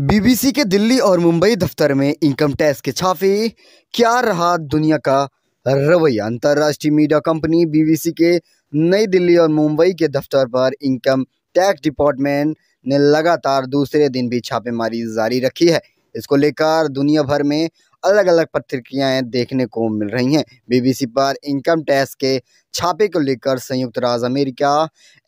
BBC के दिल्ली और मुंबई दफ्तर में इनकम टैक्स के छापे क्या रहा दुनिया का रवैया अंतर्राष्ट्रीय मीडिया कंपनी बीबीसी के नई दिल्ली और मुंबई के दफ्तर पर इनकम टैक्स डिपार्टमेंट ने लगातार दूसरे दिन भी छापेमारी जारी रखी है इसको लेकर दुनिया भर में अलग अलग पत्रिकाएं देखने को मिल रही हैं बीबीसी पर इनकम टैक्स के छापे को लेकर संयुक्त राज्य अमेरिका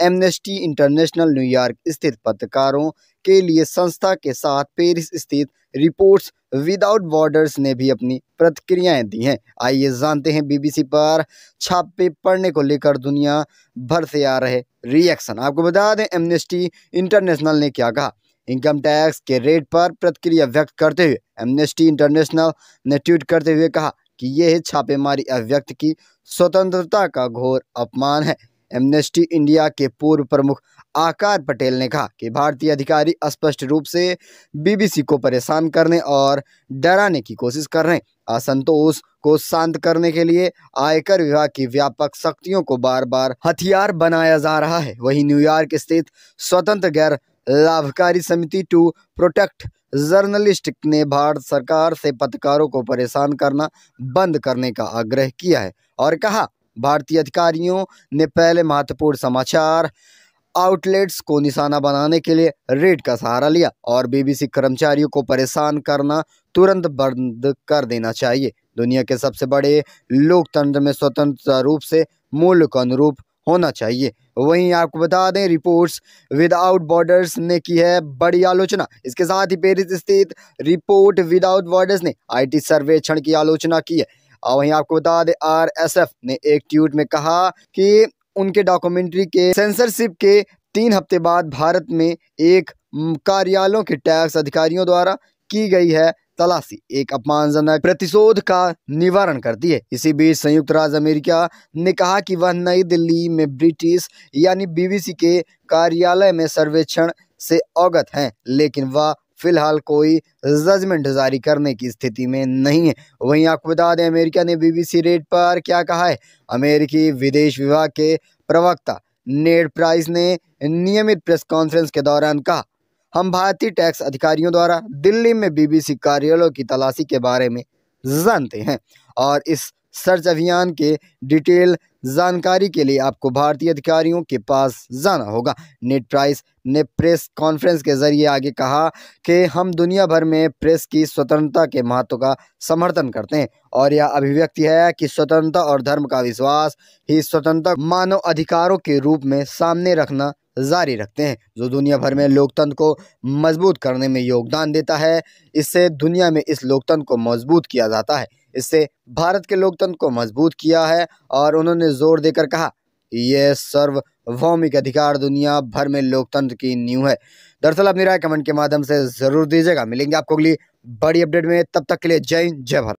एमनेस्टी इंटरनेशनल न्यूयॉर्क स्थित पत्रकारों के लिए संस्था के साथ पेरिस स्थित रिपोर्ट्स विदाउट बॉर्डर्स ने भी अपनी प्रतिक्रियाएं दी हैं आइए जानते हैं बीबीसी पर छापे पड़ने को लेकर दुनिया भर से आ रहे रिएक्शन आपको बता दें एमनेस्टी इंटरनेशनल ने क्या कहा इनकम टैक्स के रेट पर प्रतिक्रिया व्यक्त करते हुए एमनेस्टी इंटरनेशनल ने ट्वीट करते हुए कहा कि यह छापेमारी अभिव्यक्ति की स्वतंत्रता का घोर अपमान है एमनेस्टी इंडिया के पूर्व प्रमुख आकार पटेल ने कहा कि भारतीय अधिकारी स्पष्ट रूप से बीबीसी को परेशान करने और डराने की कोशिश कर रहे हैं असंतोष को शांत करने के लिए आयकर विभाग की व्यापक शक्तियों को बार बार हथियार बनाया जा रहा है वहीं न्यूयॉर्क स्थित स्वतंत्र गैर लाभकारी समिति टू प्रोटेक्ट जर्नलिस्ट ने भारत सरकार से पत्रकारों को परेशान करना बंद करने का आग्रह किया है और कहा भारतीय अधिकारियों ने पहले महत्वपूर्ण समाचार आउटलेट्स को निशाना बनाने के लिए रेड का सहारा लिया और बीबीसी कर्मचारियों को परेशान करना तुरंत बंद कर देना चाहिए दुनिया के सबसे बड़े लोकतंत्र में स्वतंत्रता रूप से मूल्य के अनुरूप होना चाहिए वहीं आपको बता दें रिपोर्ट्स विदाउट बॉर्डर्स ने की है बड़ी आलोचना इसके साथ ही पेरिस स्थित रिपोर्ट विदाउट बॉर्डर्स ने आईटी सर्वेक्षण की आलोचना की है और वहीं आपको बता दें आरएसएफ ने एक ट्वीट में कहा कि उनके डॉक्यूमेंट्री के सेंसरशिप के तीन हफ्ते बाद भारत में एक कार्यालयों के टैक्स अधिकारियों द्वारा की गई है तलाशी एक अपमानजनक प्रतिशोध का निवारण करती है इसी बीच संयुक्त राज्य अमेरिका ने कहा कि वह नई दिल्ली में ब्रिटिश यानी बीबीसी के कार्यालय में सर्वेक्षण से अवगत हैं लेकिन वह फिलहाल कोई जजमेंट जारी करने की स्थिति में नहीं है वहीं आपको बता दें अमेरिका ने बीबीसी रेट पर क्या कहा है अमेरिकी विदेश विभाग के प्रवक्ता नेड प्राइस ने नियमित प्रेस कॉन्फ्रेंस के दौरान कहा हम भारतीय टैक्स अधिकारियों द्वारा दिल्ली में बीबीसी कार्यालयों की तलाशी के बारे में जानते हैं और इस सर्च अभियान के डिटेल जानकारी के लिए आपको भारतीय अधिकारियों के पास जाना होगा नेट प्राइस ने प्रेस कॉन्फ्रेंस के जरिए आगे कहा कि हम दुनिया भर में प्रेस की स्वतंत्रता के महत्व का समर्थन करते हैं और यह अभिव्यक्ति है कि स्वतंत्रता और धर्म का विश्वास ही स्वतंत्रता मानव अधिकारों के रूप में सामने रखना जारी रखते हैं जो दुनिया भर में लोकतंत्र को मजबूत करने में योगदान देता है इससे दुनिया में इस लोकतंत्र को मजबूत किया जाता है इससे भारत के लोकतंत्र को मजबूत किया है और उन्होंने जोर देकर कहा यह सर्वभौमिक अधिकार दुनिया भर में लोकतंत्र की न्यू है दरअसल अपनी राय कमेंट के माध्यम से ज़रूर दीजिएगा मिलेंगे आपको अगली बड़ी अपडेट में तब तक के लिए जय हिंद जय भारत